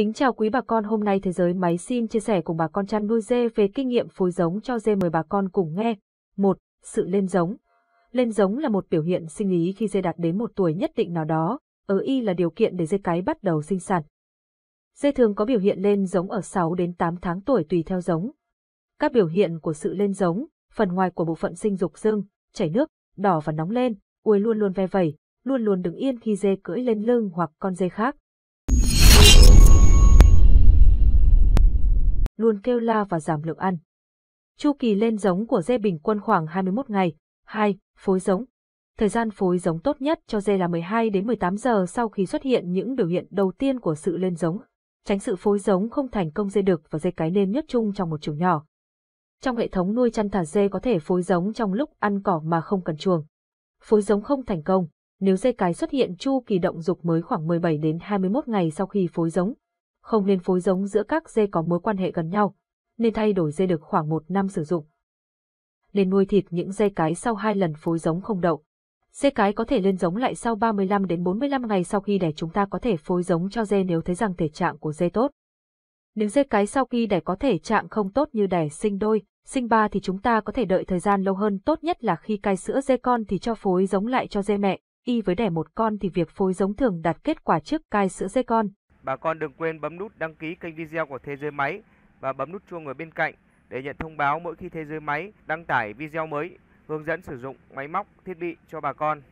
Kính chào quý bà con, hôm nay thế giới máy xin chia sẻ cùng bà con chăn nuôi dê về kinh nghiệm phối giống cho dê mời bà con cùng nghe. 1. Sự lên giống. Lên giống là một biểu hiện sinh lý khi dê đạt đến một tuổi nhất định nào đó, ở y là điều kiện để dê cái bắt đầu sinh sản. Dê thường có biểu hiện lên giống ở 6 đến 8 tháng tuổi tùy theo giống. Các biểu hiện của sự lên giống, phần ngoài của bộ phận sinh dục dưng, chảy nước, đỏ và nóng lên, uôi luôn luôn ve vẩy, luôn luôn đứng yên khi dê cưỡi lên lưng hoặc con dê khác. luôn kêu la và giảm lượng ăn. Chu kỳ lên giống của dê bình quân khoảng 21 ngày. 2. Phối giống. Thời gian phối giống tốt nhất cho dê là 12 đến 18 giờ sau khi xuất hiện những biểu hiện đầu tiên của sự lên giống. Tránh sự phối giống không thành công dê đực và dê cái nên nhất chung trong một chuồng nhỏ. Trong hệ thống nuôi chăn thả dê có thể phối giống trong lúc ăn cỏ mà không cần chuồng. Phối giống không thành công, nếu dê cái xuất hiện chu kỳ động dục mới khoảng 17 đến 21 ngày sau khi phối giống, không nên phối giống giữa các dê có mối quan hệ gần nhau, nên thay đổi dê được khoảng một năm sử dụng. Nên nuôi thịt những dê cái sau hai lần phối giống không đậu. Dê cái có thể lên giống lại sau 35 đến 45 ngày sau khi đẻ chúng ta có thể phối giống cho dê nếu thấy rằng thể trạng của dê tốt. Nếu dê cái sau khi đẻ có thể trạng không tốt như đẻ sinh đôi, sinh ba thì chúng ta có thể đợi thời gian lâu hơn tốt nhất là khi cai sữa dê con thì cho phối giống lại cho dê mẹ, y với đẻ một con thì việc phối giống thường đạt kết quả trước cai sữa dê con, Bà con đừng quên bấm nút đăng ký kênh video của Thế Giới Máy và bấm nút chuông ở bên cạnh để nhận thông báo mỗi khi Thế Giới Máy đăng tải video mới hướng dẫn sử dụng máy móc, thiết bị cho bà con.